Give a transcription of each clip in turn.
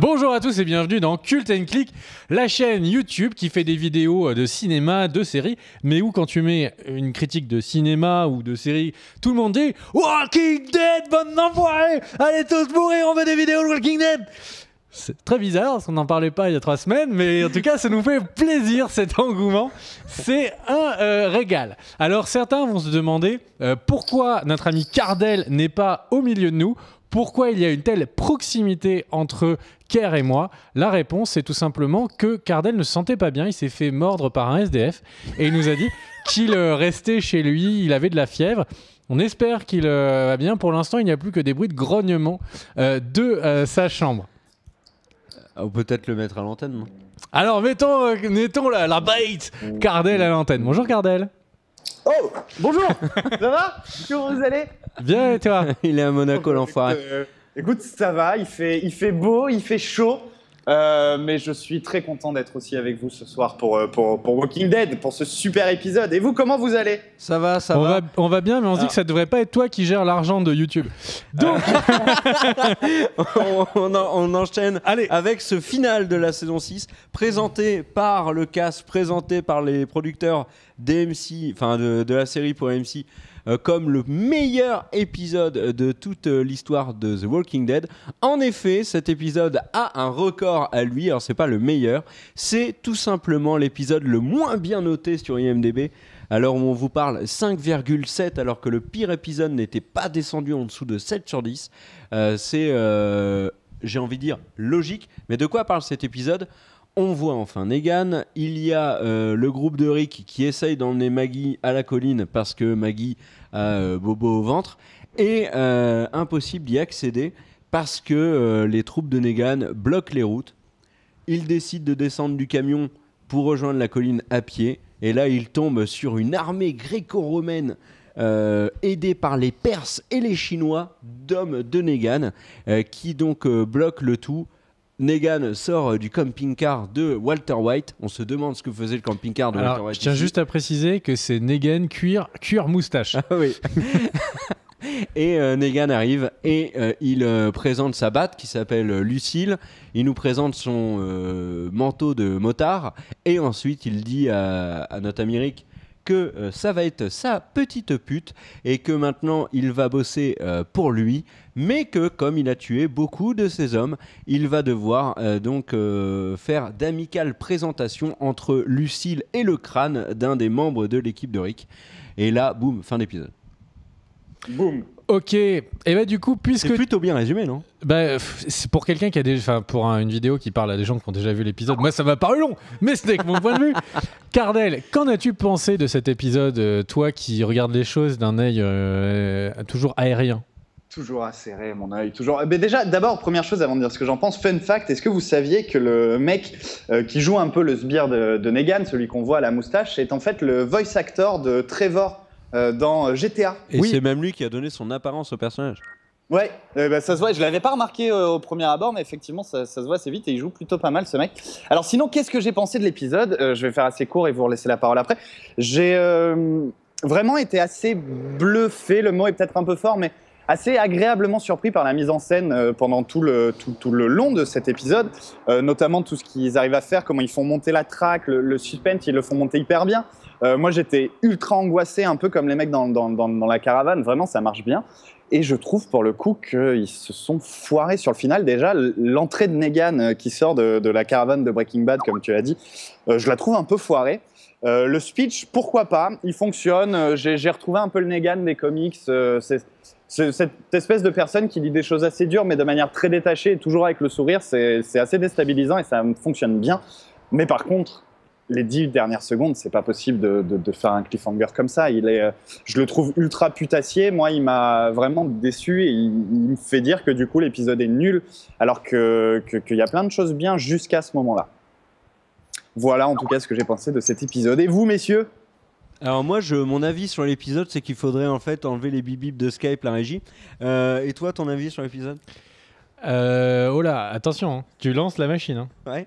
Bonjour à tous et bienvenue dans Cult and Click, la chaîne YouTube qui fait des vidéos euh, de cinéma, de séries, mais où quand tu mets une critique de cinéma ou de série, tout le monde dit Walking Dead, bonne enfoirée Allez tous mourir, on fait des vidéos de Walking Dead c'est très bizarre parce qu'on n'en parlait pas il y a trois semaines, mais en tout cas, ça nous fait plaisir cet engouement. C'est un euh, régal. Alors certains vont se demander euh, pourquoi notre ami Cardel n'est pas au milieu de nous. Pourquoi il y a une telle proximité entre Kerr et moi La réponse, c'est tout simplement que Cardel ne se sentait pas bien. Il s'est fait mordre par un SDF et il nous a dit qu'il euh, restait chez lui. Il avait de la fièvre. On espère qu'il euh, va bien. Pour l'instant, il n'y a plus que des bruits de grognement euh, de sa chambre. Ah, ou peut-être le mettre à l'antenne. Alors, mettons, la, la bête Cardel à l'antenne. Bonjour Cardel. Oh Bonjour Ça va Comment vous allez Bien et toi Il est à Monaco oh, l'enfoiré euh, écoute, ça va, il fait, il fait beau, il fait chaud. Euh, mais je suis très content d'être aussi avec vous ce soir euh, pour, pour, Walking Dead, pour ce super épisode. Et vous, comment vous allez Ça va, ça on va. On va bien, mais on se dit que ah. ça devrait pas être toi qui gère l'argent de YouTube. Donc, on, enchaîne allez. avec ce final de la saison 6, présenté par le casse présenté par les producteurs d'MC, enfin de, de la série pour MC. Euh, comme le meilleur épisode de toute euh, l'histoire de The Walking Dead. En effet, cet épisode a un record à lui. Alors, c'est pas le meilleur, c'est tout simplement l'épisode le moins bien noté sur IMDb. Alors, on vous parle 5,7, alors que le pire épisode n'était pas descendu en dessous de 7 sur 10. Euh, c'est, j'ai envie de dire, logique. Mais de quoi parle cet épisode on voit enfin Negan. Il y a euh, le groupe de Rick qui essaye d'emmener Maggie à la colline parce que Maggie a euh, Bobo au ventre. Et euh, impossible d'y accéder parce que les troupes de Negan bloquent les routes. Il décide de descendre du camion pour rejoindre la colline à pied. Et là, il tombe sur une armée gréco-romaine aidée par les Perses et les Chinois d'hommes de Negan, qui donc bloquent le tout Negan sort euh, du camping-car de Walter White. On se demande ce que faisait le camping-car de Walter White. Je tiens juste à préciser que c'est Negan cuir, cuir moustache. Ah et euh, Negan arrive et euh, il présente sa batte qui s'appelle Lucille. Il nous présente son manteau de motard et ensuite il dit à, notre Amérique que euh, ça va être sa petite pute et que maintenant il va bosser euh, pour lui, mais que comme il a tué beaucoup de ses hommes, il va devoir euh, donc faire d'amicales présentations entre Lucille et le crâne d'un des membres de l'équipe de Rick. Et là, boum, fin d'épisode. Boum. Ok, et bah du coup, puisque. C'est plutôt bien résumé, non bah, c'est pour quelqu'un qui a des. Enfin, pour une vidéo qui parle à des gens qui ont déjà vu l'épisode, moi ça m'a paru long, mais ce n'est que mon point de vue. Cardel, qu'en as-tu pensé de cet épisode, euh, toi qui regardes les choses d'un œil euh, toujours aérien Toujours acéré, mon œil, toujours. Mais eh ben, déjà, d'abord, première chose avant de dire ce que j'en pense, fun fact, est-ce que vous saviez que le mec euh, qui joue un peu le sbire de Negan, celui qu'on voit à la moustache, est en fait le voice actor de Trevor euh, dans GTA. Et oui. c'est même lui qui a donné son apparence au personnage. Ouais, euh, bah, ça se voit. Je l'avais pas remarqué euh, au premier abord, mais effectivement, ça, se voit assez vite et il joue plutôt pas mal ce mec. Alors sinon, qu'est-ce que j'ai pensé de l'épisode Je vais faire assez court et vous laisser la parole après. J'ai vraiment été assez bluffé. Le mot est peut-être un peu fort, mais assez agréablement surpris par la mise en scène pendant tout le, long de cet épisode, notamment tout ce qu'ils arrivent à faire, comment ils font monter la traque, le suspense, ils le font monter hyper bien. Euh, moi, j'étais ultra angoissé, un peu comme les mecs dans, la caravane. Vraiment, ça marche bien. Et je trouve pour le coup qu'ils se sont foirés sur le final. Déjà, l'entrée de Negan euh, qui sort de, la caravane de Breaking Bad, comme tu as dit, euh, je la trouve un peu foirée. le speech, pourquoi pas Il fonctionne. J'ai retrouvé un peu le Negan des comics. cette espèce de personne qui dit des choses assez dures, mais de manière très détachée toujours avec le sourire, c'est assez déstabilisant et ça fonctionne bien. Mais par contre, les dix dernières secondes, c'est pas possible de, faire un cliffhanger comme ça. Il est, euh, je le trouve ultra putassier. Moi, il m'a vraiment déçu et il, me fait dire que du coup l'épisode est nul, alors que qu'il y a plein de choses bien jusqu'à ce moment-là. Voilà en tout cas ce que j'ai pensé de cet épisode. Et vous, messieurs alors moi, je, mon avis sur l'épisode, c'est qu'il faudrait en fait enlever les bibibs de Skype, la régie. Euh, et toi, ton avis sur l'épisode euh, oh là, attention, hein. tu lances la machine. Hein.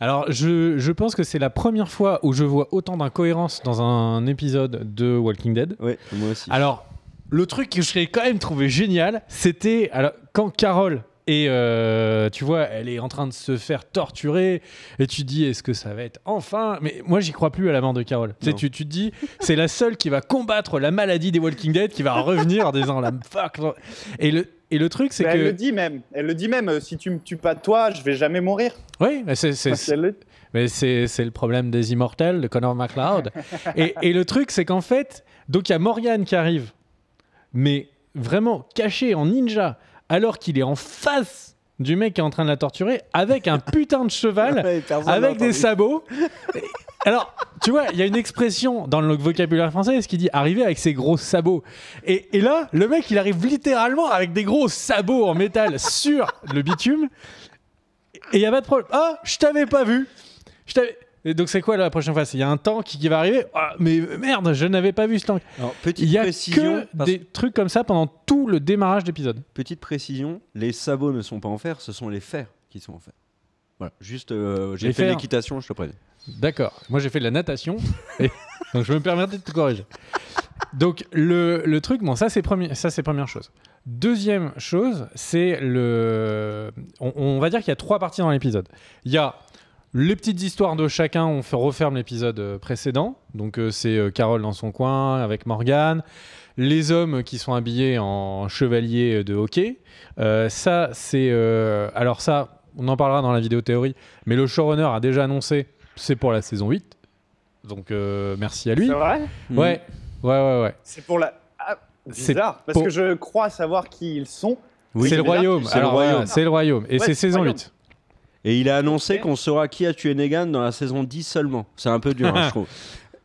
Alors, je, pense que c'est la première fois où je vois autant d'incohérence dans un épisode de Walking Dead. moi aussi. Alors, le truc que je quand même trouvé génial, c'était quand Carole et euh, tu vois, elle est en train de se faire torturer. Et tu dis, est-ce que ça va être enfin Mais moi, j'y crois plus à la mort de Carole. Tu, sais, tu, tu, te dis, c'est la seule qui va combattre la maladie des Walking Dead, qui va revenir en disant la fuck. Et le, et le truc, c'est bah, que. Elle le dit même. Elle le dit même. Euh, si tu me tues pas toi, je vais jamais mourir. Oui, mais c'est. Le... Mais c'est le problème des immortels, de Connor McLeod. et, le truc, c'est qu'en fait, donc il y a Morgane qui arrive, mais vraiment caché en ninja, alors qu'il est en face du mec qui est en train de la torturer avec un putain de cheval, avec des sabots. Alors, tu vois, il y a une expression dans le vocabulaire français qui dit arriver avec ses gros sabots. Et, là, le mec, il arrive littéralement avec des gros sabots en métal sur le bitume. Et il n'y a pas de problème. Ah, je t'avais pas vu. Je t'avais. donc c'est quoi la prochaine fois Il y a un tank qui va arriver. Ah, mais euh, merde, je n'avais pas vu ce tank. Il y a que des trucs comme ça pendant tout le démarrage d'épisode. Petite précision, les sabots ne sont pas en fer, ce sont les fers qui sont en fer. Voilà, juste euh, j'ai fait l'équitation, je te préviens. D'accord. Moi, j'ai fait de la natation. Donc, je me permets de te corriger. Donc, le, truc, bon, ça, c'est première chose. Deuxième chose, c'est le. On, va dire qu'il y a trois parties dans l'épisode. Il y a les petites histoires de chacun, on fait, referme l'épisode euh, précédent. Donc euh, c'est euh, Carole dans son coin avec Morgane. Les hommes qui sont habillés en chevalier de hockey. ça, c'est... alors ça, on en parlera dans la vidéo théorie. Mais le showrunner a déjà annoncé c'est pour la saison 8. Donc euh, merci à lui. C'est vrai mmh. Ouais, ouais, ouais. C'est pour la. Ah, c'est bizarre, parce que je crois savoir qui ils sont. C'est le royaume. C'est le royaume. C'est le royaume. Et c'est saison 8. Et il a annoncé qu'on saura qui a tué Negan dans la saison 10 seulement. C'est un peu dur, hein, je trouve.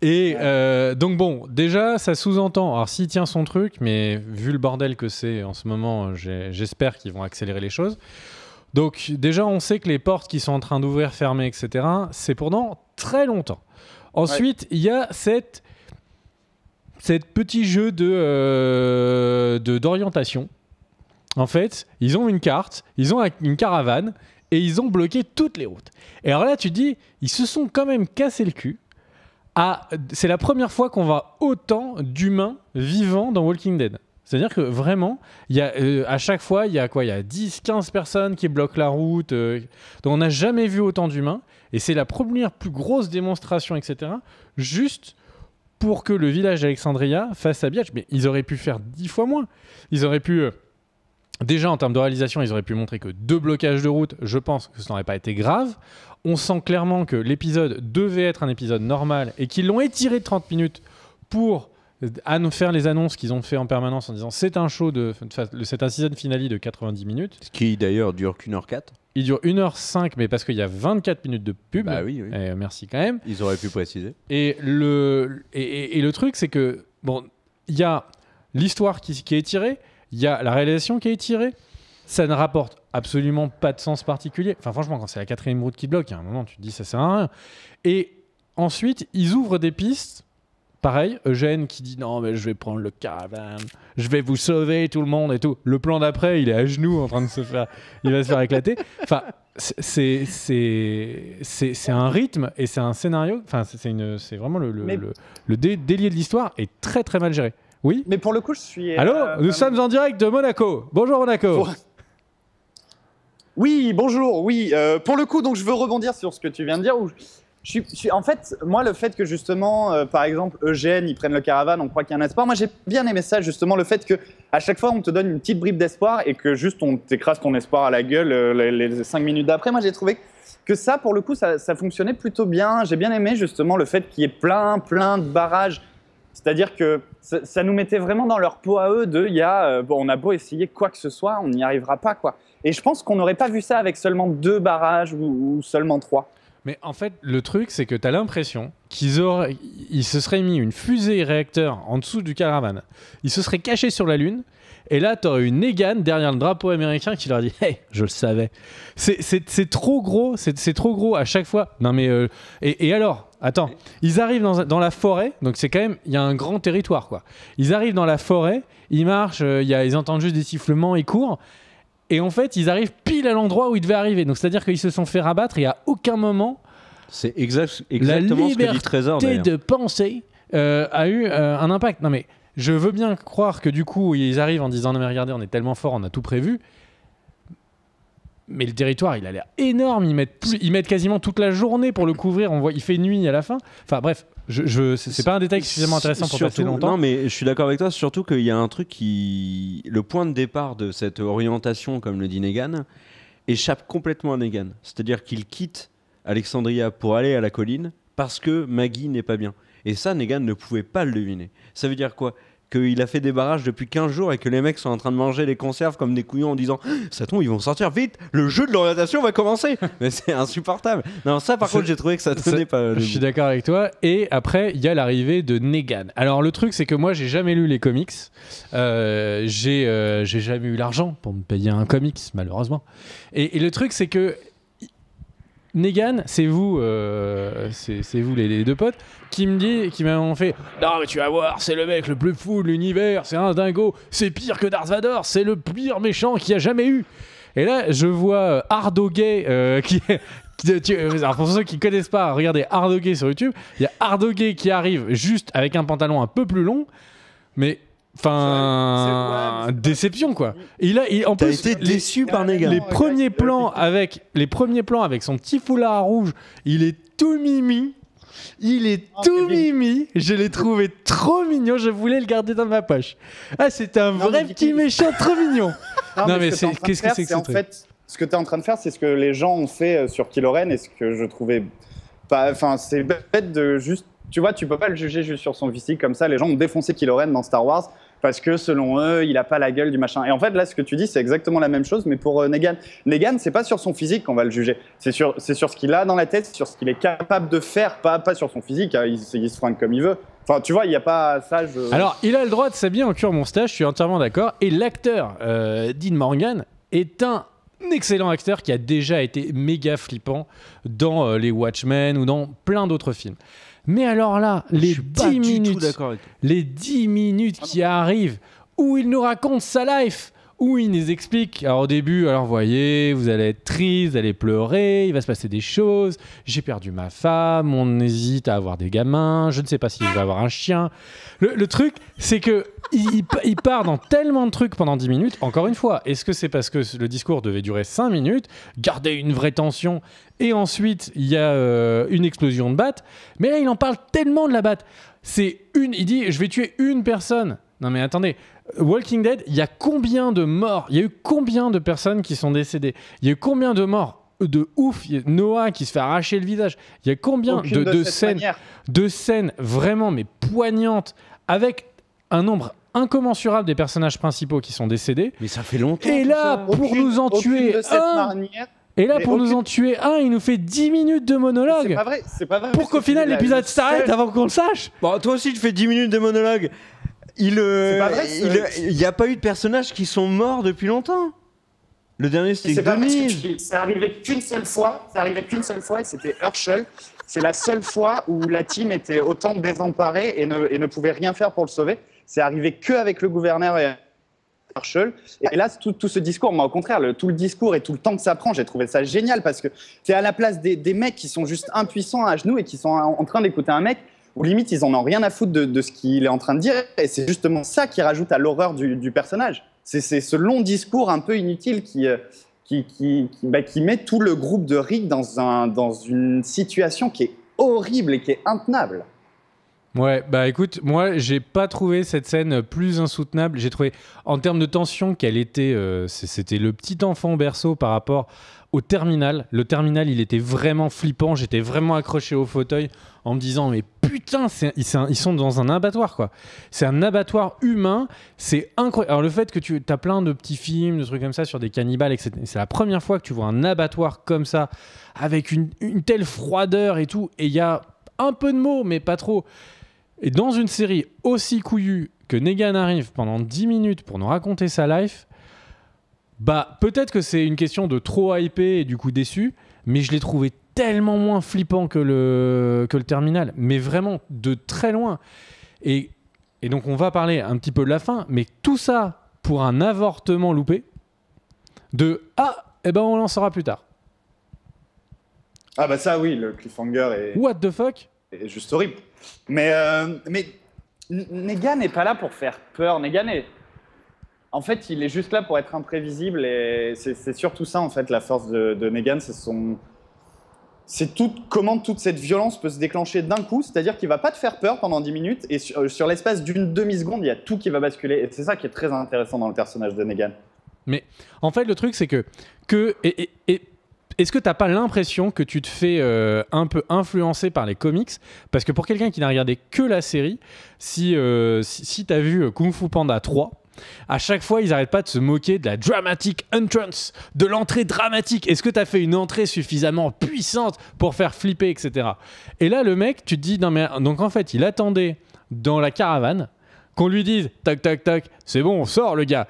Et euh, donc bon, déjà, ça sous-entend. Alors s'il tient son truc, mais vu le bordel que c'est en ce moment, j'espère qu'ils vont accélérer les choses. Donc déjà, on sait que les portes qui sont en train d'ouvrir, fermer, etc., c'est pendant très longtemps. Ensuite, il y a cette, cette petit jeu euh, de d'orientation. En fait, ils ont une carte, ils ont une caravane et ils ont bloqué toutes les routes. Et alors là, tu dis, ils se sont quand même cassé le cul. À... Ah, c'est la première fois qu'on voit autant d'humains vivants dans Walking Dead. C'est-à-dire que vraiment, y a, euh, à chaque fois, il y a quoi Il y a 10, 15 personnes qui bloquent la route. Euh, donc on n'a jamais vu autant d'humains. Et c'est la première plus grosse démonstration, etc. Juste pour que le village d'Alexandria fasse sa biatch. Mais ils auraient pu faire 10 fois moins. Ils auraient pu... Euh, déjà, en termes de réalisation, ils auraient pu montrer que deux blocages de route, je pense que ça n'aurait pas été grave. On sent clairement que l'épisode devait être un épisode normal et qu'ils l'ont étiré de 30 minutes pour à nous faire les annonces qu'ils ont fait en permanence en disant c'est un show de c'est un season finale de 90 minutes. Ce qui d'ailleurs dure qu'une heure 4. Il dure une heure 5 mais parce qu'il y a 24 minutes de pub. Bah oui, eh, merci quand même. Ils auraient pu préciser. Et le, et, le truc, c'est que, bon, il y a l'histoire qui, qui, est tirée, il y a la réalisation qui est tirée. Ça ne rapporte absolument pas de sens particulier. Enfin, franchement, quand c'est la quatrième route qui bloque, il un moment, tu te dis ça sert à rien. Et ensuite, ils ouvrent des pistes Pareil, Eugène qui dit non mais je vais prendre le caravane, je vais vous sauver tout le monde et tout. Le plan d'après, il est à genoux en train de se faire, il va se faire éclater. Enfin, c'est c'est un rythme et c'est un scénario. Enfin, c'est une c'est vraiment le le, délié de l'histoire est très très mal géré. Oui. Mais pour le coup, je suis. Allô, euh, nous sommes en direct de Monaco. Bonjour Monaco. Oui, bonjour. Oui, euh, pour le coup, donc je veux rebondir sur ce que tu viens de dire. ou en fait, moi, le fait que justement, euh, par exemple, Eugène, ils prennent le caravane, on croit qu'il y a un espoir. Moi, j'ai bien aimé ça, justement, le fait que à chaque fois, on te donne une petite bribe d'espoir et que juste on t'écrase ton espoir à la gueule euh, les, cinq minutes d'après. Moi, j'ai trouvé que ça, pour le coup, ça, fonctionnait plutôt bien. J'ai bien aimé justement le fait qu'il y ait plein, plein de barrages. C'est-à-dire que ça, nous mettait vraiment dans leur peau à eux de, il y a, euh, bon, on a beau essayer quoi que ce soit, on n'y arrivera pas, quoi. Et je pense qu'on n'aurait pas vu ça avec seulement deux barrages ou seulement trois. Mais en fait, le truc, c'est que tu as l'impression qu'ils auraient, ils se seraient mis une fusée réacteur en dessous du caravane. Ils se seraient cachés sur la Lune. Et là, tu aurais une Negan derrière le drapeau américain qui leur dit Hey, je le savais. C'est trop gros, c'est trop gros à chaque fois. Non, mais. Euh, et, alors Attends, ils arrivent dans, la forêt, donc c'est quand même. Il y a un grand territoire, quoi. Ils arrivent dans la forêt, ils marchent, euh, y a, ils entendent juste des sifflements, ils courent. Et en fait, ils arrivent pile à l'endroit où ils devaient arriver. Donc, c'est-à-dire qu'ils se sont fait rabattre et à aucun moment. C'est exact, exactement ce que dit Trésor. de penser euh, a eu euh, un impact. Non, mais je veux bien croire que du coup, ils arrivent en disant Non, mais regardez, on est tellement fort, on a tout prévu. Mais le territoire, il a l'air énorme. Ils mettent, ils mettent quasiment toute la journée pour le couvrir. On voit, il fait nuit à la fin. Enfin, bref, je, je c'est pas un détail suffisamment intéressant pour passer longtemps. Non, mais je suis d'accord avec toi, surtout qu'il y a un truc qui. Le point de départ de cette orientation, comme le dit Negan, échappe complètement à Negan. C'est-à-dire qu'il quitte Alexandria pour aller à la colline parce que Maggie n'est pas bien. Et ça, Negan ne pouvait pas le deviner. Ça veut dire quoi qu'il a fait des barrages depuis 15 jours et que les mecs sont en train de manger les conserves comme des couillons en disant ah, ça tombe ils vont sortir vite le jeu de l'orientation va commencer mais c'est insupportable non ça par contre j'ai trouvé que ça tenait pas je suis d'accord avec toi et après il y a l'arrivée de Negan alors le truc c'est que moi j'ai jamais lu les comics euh, euh, j'ai jamais eu l'argent pour me payer un comics malheureusement et le truc c'est que Negan, c'est vous, euh, c'est vous les, deux potes, qui me dit, qui m'a fait Non, mais tu vas voir, c'est le mec le plus fou de l'univers, c'est un dingo, c'est pire que Darth Vader, c'est le pire méchant qu'il y a jamais eu. Et là, je vois euh, Ardo euh, qui, pour ceux qui connaissent pas, regardez Ardogay sur YouTube. Il y a Gay qui arrive juste avec un pantalon un peu plus long, mais Enfin, déception quoi. il a, en plus, été déçu par Negan. Les premiers plans avec, les premiers plans avec son petit foulard rouge, il est tout mimi. Il est ah, tout mimi. Je l'ai trouvé trop mignon. Je voulais le garder dans ma poche. Ah, c'est un vrai petit méchant trop mignon. non, mais qu'est-ce que c'est que, en fait, Ce que tu es en train de faire, c'est ce que les gens ont fait euh, sur Kylo et ce que je trouvais pas. Enfin, c'est bête de juste. Tu vois, tu peux pas le juger juste sur son physique comme ça. Les gens ont défoncé Kylo dans Star Wars parce que selon eux, il n'a pas la gueule du machin. Et en fait, là, ce que tu dis, c'est exactement la même chose, mais pour euh, Negan. Negan, c'est pas sur son physique qu'on va le juger. C'est sur, c'est sur ce qu'il a dans la tête, sur ce qu'il est capable de faire, pas, pas sur son physique. Hein. Il, se fringue comme il veut. Enfin, tu vois, il n'y a pas ça. Je... Alors, il a le droit de s'habiller en cure stage je suis entièrement d'accord. Et l'acteur, euh, Dean Morgan, est un excellent acteur qui a déjà été méga flippant dans euh, les Watchmen ou dans plein d'autres films. Mais alors là, ah, les 10 minutes, les 10 minutes ah qui arrivent où il nous raconte sa life où il nous explique. Alors au début, alors voyez, vous allez être triste, vous allez pleurer, il va se passer des choses. J'ai perdu ma femme, on hésite à avoir des gamins, je ne sais pas si je vais avoir un chien. Le, truc, c'est que il, part dans tellement de trucs pendant 10 minutes. Encore une fois, est-ce que c'est parce que le discours devait durer 5 minutes, garder une vraie tension, et ensuite il y a euh, une explosion de batte Mais là, il en parle tellement de la batte. C'est une. Il dit, je vais tuer une personne. Non mais attendez, Walking Dead, il y a combien de morts Il y a eu combien de personnes qui sont décédées Il y a eu combien de morts de ouf Noah qui se fait arracher le visage. Il y a combien de, scènes, de scènes vraiment mais poignantes avec un nombre incommensurable des personnages principaux qui sont décédés. Mais ça fait longtemps. Et là, pour nous en tuer un. et là, pour nous en tuer un, il nous fait 10 minutes de monologue. C'est pas vrai, c'est pas vrai. Pour qu'au final, l'épisode s'arrête avant qu'on le sache. Bon, toi aussi, tu fais 10 minutes de monologue. Il n'y euh, euh, a pas eu de personnages qui sont morts depuis longtemps. Le dernier, c'était Denis. C'est arrivé qu'une seule fois. C'est arrivé qu'une seule fois et c'était Herschel. C'est la seule fois où la team était autant désemparée et ne, ne pouvait rien faire pour le sauver. C'est arrivé que avec le gouverneur et Herschel. Et là, tout, tout ce discours, moi, au contraire, tout le discours et tout le temps que ça prend, j'ai trouvé ça génial parce que tu es à la place des, mecs qui sont juste impuissants à genoux et qui sont en train d'écouter un mec où limite ils en ont rien à foutre de, ce qu'il est en train de dire, et c'est justement ça qui rajoute à l'horreur du, personnage. C'est ce long discours un peu inutile qui, euh, qui, qui, bah, qui, met tout le groupe de Rick dans, un, dans une situation qui est horrible et qui est intenable. Ouais, bah écoute, moi j'ai pas trouvé cette scène plus insoutenable. J'ai trouvé en termes de tension qu'elle était, euh, c'était le petit enfant berceau par rapport au terminal. Le terminal, il était vraiment flippant. J'étais vraiment accroché au fauteuil en me disant mais putain, ils sont dans un abattoir quoi. C'est un abattoir humain. C'est incroyable. Alors le fait que tu as plein de petits films, de trucs comme ça sur des cannibales, etc. C'est la première fois que tu vois un abattoir comme ça avec une, une telle froideur et tout. Et il y a un peu de mots, mais pas trop. Et dans une série aussi couillue que Negan arrive pendant 10 minutes pour nous raconter sa life, bah, peut-être que c'est une question de trop hypé et du coup déçu, mais je l'ai trouvé tellement moins flippant que le, que le terminal, mais vraiment de très loin. Et, et donc, on va parler un petit peu de la fin, mais tout ça pour un avortement loupé de Ah, eh ben on en saura plus tard. Ah, bah ça, oui, le cliffhanger est. What the fuck est juste horrible. Mais, euh, mais Negan n'est pas là pour faire peur. Negan est en fait, il est juste là pour être imprévisible et c'est surtout ça, en fait, la force de, de Negan, c'est son. C'est comment toute cette violence peut se déclencher d'un coup, c'est-à-dire qu'il va pas te faire peur pendant 10 minutes et euh, sur, l'espace d'une demi-seconde, il y a tout qui va basculer. Et c'est ça qui est très intéressant dans le personnage de Negan. Mais en fait, le truc, c'est que. Est-ce que tu t'as pas l'impression que tu te fais euh, un peu influencer par les comics Parce que pour quelqu'un qui n'a regardé que la série, si, euh, si, t'as vu Kung Fu Panda 3, à chaque fois, ils n'arrêtent pas de se moquer de la dramatic entrance, de l'entrée dramatique. Est-ce que tu as fait une entrée suffisamment puissante pour faire flipper, etc. Et là, le mec, tu te dis, non mais. Donc en fait, il attendait dans la caravane qu'on lui dise, tac, tac, tac, c'est bon, on sort le gars.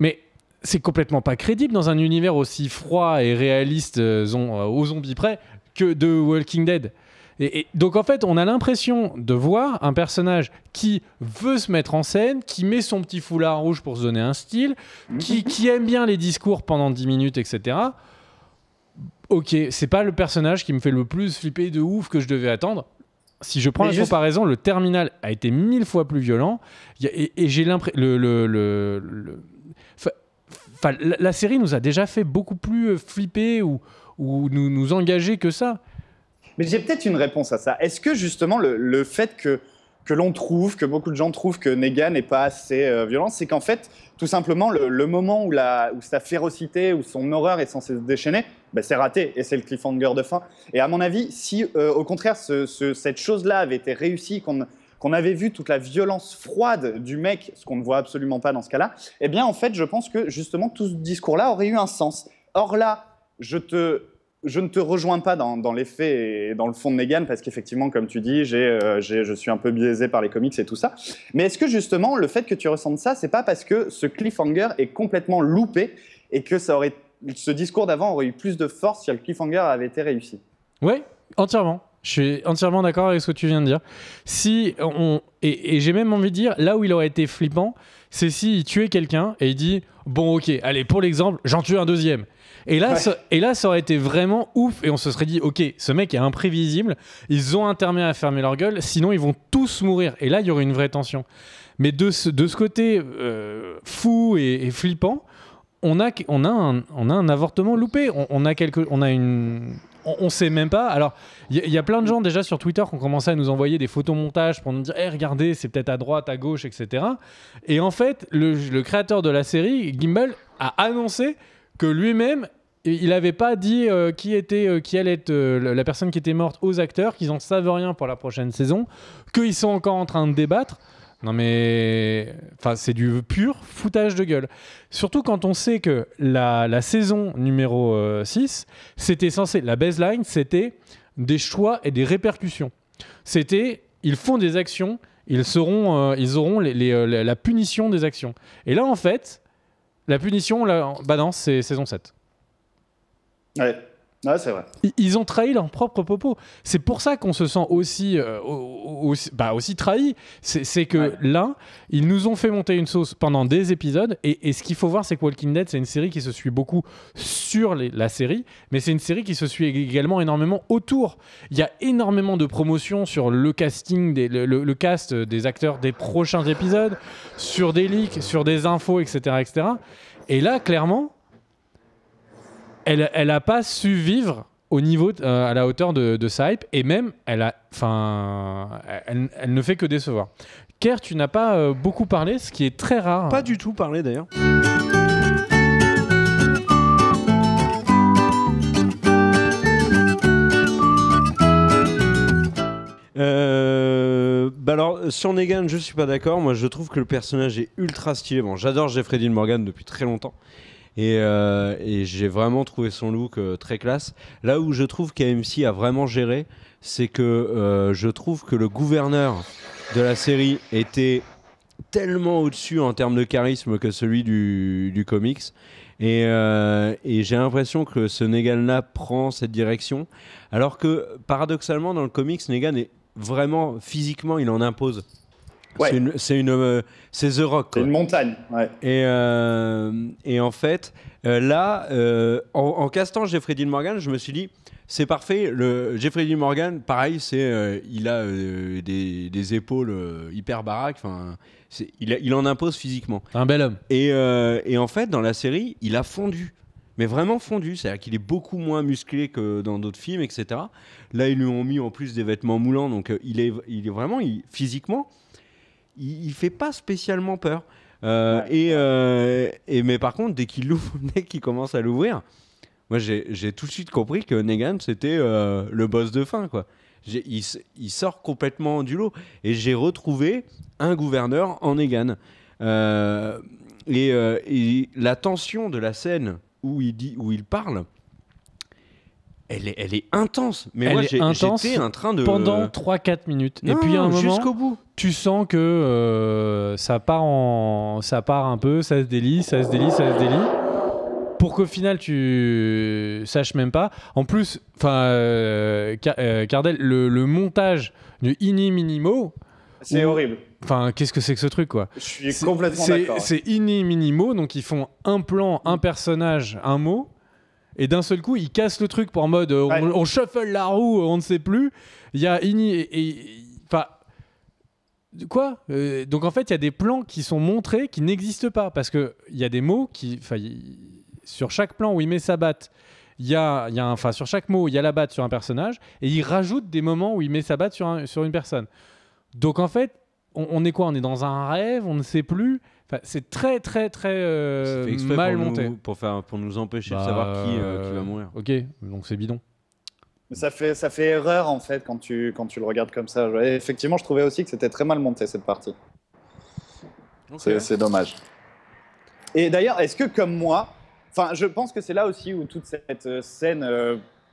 Mais c'est complètement pas crédible dans un univers aussi froid et réaliste euh, euh, aux zombies près que de Walking Dead. Et, donc en fait, on a l'impression de voir un personnage qui veut se mettre en scène, qui met son petit foulard rouge pour se donner un style, qui, mhm. aime bien les discours pendant 10 minutes, etc. Ok, c'est pas le personnage qui me fait le plus flipper de ouf que je devais attendre. Si je prends la comparaison, le terminal a été mille fois plus violent. Et, j'ai l'impression. le, la, série nous a déjà fait beaucoup plus flipper ou, ou nous, nous engager que ça. Mais j'ai peut-être une réponse à ça. Est-ce que justement le, fait que que l'on trouve, que beaucoup de gens trouvent que Negan n'est pas assez euh, violent, c'est qu'en fait, tout simplement, le, moment où, la, où, sa férocité, où son horreur est censée se déchaîner, ben, c'est raté, et c'est le cliffhanger de fin. Et à mon avis, si euh, au contraire, cette chose-là avait été réussie, qu'on qu'on avait vu toute la violence froide du mec, ce qu'on ne voit absolument pas dans ce cas-là, eh bien en fait, je pense que justement, tout ce discours-là aurait eu un sens. Or là, je te je ne te rejoins pas dans, dans les et dans le fond de Negan, parce qu'effectivement, comme tu dis, euh, je suis un peu biaisé par les comics et tout ça. Mais est-ce que justement, le fait que tu ressentes ça, c'est pas parce que ce cliffhanger est complètement loupé et que ça aurait, ce discours d'avant aurait eu plus de force si le cliffhanger avait été réussi Oui, entièrement. Je suis entièrement d'accord avec ce que tu viens de dire. Si on et, j'ai même envie de dire là où il aurait été flippant, c'est si tuait quelqu'un et il dit bon ok allez pour l'exemple j'en tue un deuxième. Et là, ça, et là, ça aurait été vraiment ouf. Et on se serait dit, ok, ce mec est imprévisible. Ils ont intérêt à fermer leur gueule, sinon ils vont tous mourir. Et là, il y aurait une vraie tension. Mais de ce, de ce côté euh, fou et, flippant, on a, on, a un, on a un avortement loupé. on a, quelque, on a une, on, ne sait même pas. Alors, il y, a plein de gens déjà sur Twitter qui ont commencé à nous envoyer des photomontages pour nous dire eh regardez, c'est peut-être à droite, à gauche, etc. Et en fait, le, créateur de la série, Gimbel, a annoncé que lui-même il n'avait pas dit euh, qui était euh, qui allait être euh, la personne qui était morte aux acteurs, qu'ils en savent rien pour la prochaine saison, qu'ils sont encore en train de débattre. Non mais, enfin, c'est du pur foutage de gueule. Surtout quand on sait que la, saison numéro 6, euh, c'était censé, la baseline, c'était des choix et des répercussions. C'était, ils font des actions, ils, seront, euh, ils auront les, euh, la punition des actions. Et là, en fait, la punition, bah non, c'est saison 7. Ouais c'est vrai. Ils ont trahi leur propre propos. C'est pour ça qu'on se sent aussi, euh, aussi, bah, aussi trahi. C'est que là, ils nous ont fait monter une sauce pendant des épisodes. Et, ce qu'il faut voir, c'est que Walking Dead, c'est une série qui se suit beaucoup sur la série, mais c'est une série qui se suit également énormément autour. Il y a énormément de promotions sur le casting, des, le, le, cast des acteurs des prochains épisodes, sur des leaks, sur des infos, etc. etc. Et là, clairement, elle, elle a pas su vivre au niveau, euh, à la hauteur de, de, sa hype, et même, elle, a, elle, elle ne fait que décevoir. Kerr, tu n'as pas euh, beaucoup parlé, ce qui est très rare. Pas du tout parlé d'ailleurs. Euh, bah alors sur Negan je suis pas d'accord moi je trouve que le personnage est ultra stylé bon j'adore Jeffrey Dean Morgan depuis très longtemps euh, et, j'ai vraiment trouvé son look euh, très classe. Là où je trouve qu'AMC a vraiment géré, c'est que euh, je trouve que le gouverneur de la série était tellement au-dessus en termes de charisme que celui du, comics. Et, et j'ai l'impression que ce Negan-là prend cette direction. Alors que paradoxalement, dans le comics, Negan est vraiment physiquement, il en impose c'est une, c'est une, euh, The Rock. C'est une montagne. Et, euh, et en fait, euh, là, en, castant Jeffrey Dean Morgan, je me suis dit, c'est parfait. Le Jeffrey Dean Morgan, pareil, c'est, il a des, des, épaules hyper baraques. Enfin, il, il, en impose physiquement. Un bel homme. Et, et, en fait, dans la série, il a fondu. Mais vraiment fondu, c'est-à-dire qu'il est beaucoup moins musclé que dans d'autres films, etc. Là, ils lui ont mis en plus des vêtements moulants, donc il, est, il est vraiment physiquement, il, fait pas spécialement peur. Euh, euh, et, mais par contre, dès qu'il commence à l'ouvrir, moi j'ai tout de suite compris que Negan c'était euh, le boss de fin quoi. Il, sort complètement du lot et j'ai retrouvé un gouverneur en Negan. Et, la tension de la scène où il dit où il parle elle est, intense. Mais moi, j'ai, j'étais train de. Pendant 3-4 minutes. et puis un moment, jusqu'au bout. tu sens que euh, ça, part en, ça part un peu, ça se délie, ça se délie, ça se délie. Pour qu'au final, tu saches même pas. En plus, enfin, euh, euh, le, montage du Ini Minimo. C'est horrible. Enfin, qu'est-ce que c'est que ce truc, quoi Je suis complètement d'accord. C'est Ini Minimo, donc ils font un plan, un personnage, un mot et d'un seul coup, il casse le truc en mode euh, on, shuffle la roue, euh, on ne sait plus. Il y a Quoi euh, Donc en fait, il y a des plans qui sont montrés qui n'existent pas. Parce qu'il y a des mots qui. sur chaque plan où il met sa batte, il y a, y a sur chaque mot, il y a la batte sur un personnage. Et il rajoute des moments où il met sa batte sur, sur une personne. Donc en fait, on est quoi On est dans un rêve, on ne sait plus c'est très, très, très euh, mal monté. pour, pour nous empêcher de bah, savoir qui, euh, va euh, mourir. Ok, donc c'est bidon. ça fait, ça fait erreur en fait quand tu, quand tu le regardes comme ça. effectivement, je trouvais aussi que c'était très mal monté cette partie. C'est dommage. Et d'ailleurs, est-ce que comme moi, enfin, je pense que c'est là aussi où toute cette scène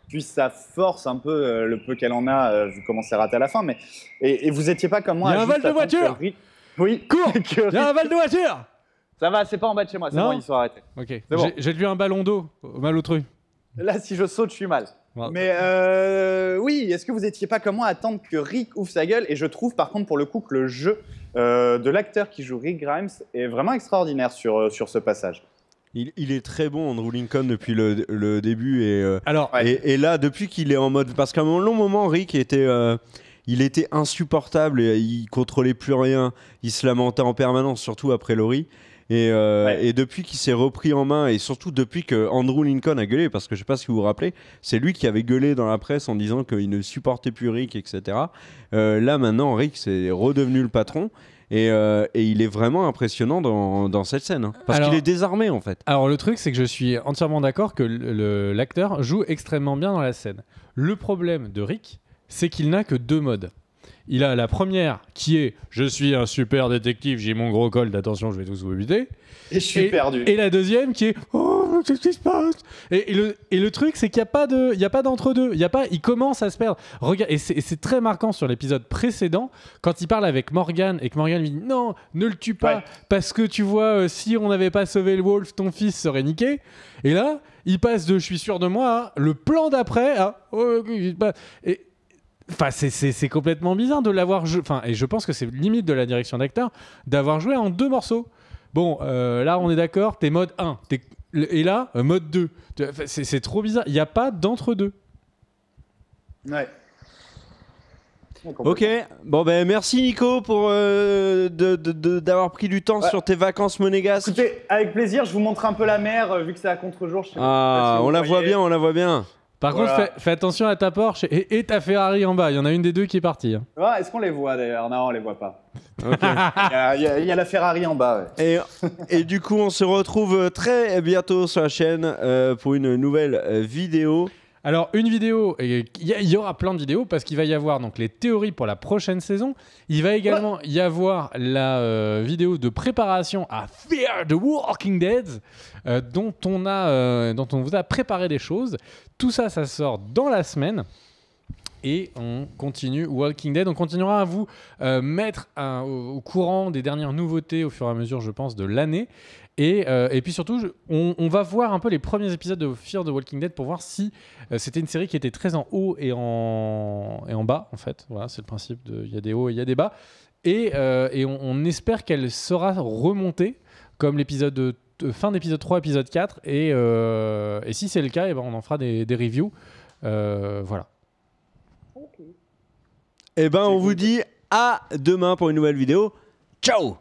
puis sa force un peu, le peu qu'elle en a, je commençais à rater à la fin, mais et, et vous étiez pas comme moi. Il y un vol de voiture. Oui. Il y a un val de voiture Ça va, c'est pas en bas de chez moi, c'est bon, ils sont arrêtés. Ok. bon. J'ai- un ballon d'eau au malotru. Là, si je saute, je suis mal. Mais euh, oui, est-ce que vous étiez pas comme moi à attendre que Rick ouvre sa gueule Et je trouve par contre pour le coup que le jeu euh, de l'acteur qui joue Rick Grimes est vraiment extraordinaire sur, euh, sur ce passage. Il, est très bon, Andrew Lincoln, depuis le, début. Et, Alors, et, là, depuis qu'il est en mode. Parce qu'à un long moment, Rick était il était insupportable et il contrôlait plus rien. Il se lamentait en permanence, surtout après Laurie. Euh, et, depuis qu'il s'est repris en main, et surtout depuis que Andrew Lincoln a gueulé, parce que je ne sais pas si vous vous rappelez, c'est lui qui avait gueulé dans la presse en disant qu'il ne supportait plus Rick, etc. Euh, là maintenant, Rick c'est redevenu le patron. Et, euh, il est vraiment impressionnant dans, cette scène. Hein. parce qu'il est désarmé en fait. Alors le truc c'est que je suis entièrement d'accord que l'acteur joue extrêmement bien dans la scène. Le problème de Rick, c'est qu'il n'a que deux modes. Il a la première qui est Je suis un super détective, j'ai mon gros col, attention, je vais tous vous buter. Et je suis perdu. Et la deuxième qui est Oh, qu'est-ce qui se passe et, et, le, truc, c'est qu'il n'y a pas d'entre-deux. a il, il commence à se perdre. Regarde, et c'est très marquant sur l'épisode précédent, quand il parle avec Morgan et que Morgan lui dit Non, ne le tue pas, parce que tu vois, euh, si on n'avait pas sauvé le Wolf, ton fils serait niqué. Et là, il passe de Je suis sûr de moi, le plan d'après, à oh, et Enfin, c'est complètement bizarre de l'avoir joué. Enfin, et je pense que c'est limite de la direction d'acteur d'avoir joué en deux morceaux. Bon, euh, là, on est d'accord, t'es mode 1. et là, euh, mode 2. C'est trop bizarre. Il n'y a pas d'entre-deux. Ouais. Ok, bon ben merci Nico pour euh, d'avoir pris du temps sur tes vacances monégasques. Écoutez, avec plaisir, je vous montre un peu la mer vu que c'est à contre-jour. Ah, on la voit bien, on la voit bien. Par contre, fais, attention à ta Porsche et, ta Ferrari en bas. Il y en a une des deux qui est partie. Hein. Ah, est-ce qu'on les voit d'ailleurs Non, on les voit pas. il, y a, la Ferrari en bas. Et, et, du coup, on se retrouve très bientôt sur la chaîne euh, pour une nouvelle euh, vidéo. Alors, une vidéo, il y, aura plein de vidéos parce qu'il va y avoir donc les théories pour la prochaine saison. Il va également y avoir la euh, vidéo de préparation à Fear the Walking Dead, euh, dont, on a, euh, dont on vous a préparé des choses. Tout ça, ça sort dans la semaine. Et on continue Walking Dead. On continuera à vous mettre au, courant des dernières nouveautés au fur et à mesure, je pense, de l'année. Euh, et, puis surtout, on, va voir un peu les premiers épisodes de Fear the Walking Dead pour voir si euh, c'était une série qui était très en haut et en, et en bas, en fait. Voilà, c'est le principe il y a des hauts et il y a des bas. Et, euh, et on, espère qu'elle sera remontée, comme l'épisode fin d'épisode 3, épisode 4. Et, et si c'est le cas, et eh ben on en fera des, des reviews. voilà. Et eh ben, on vous dit à demain pour une nouvelle vidéo. Ciao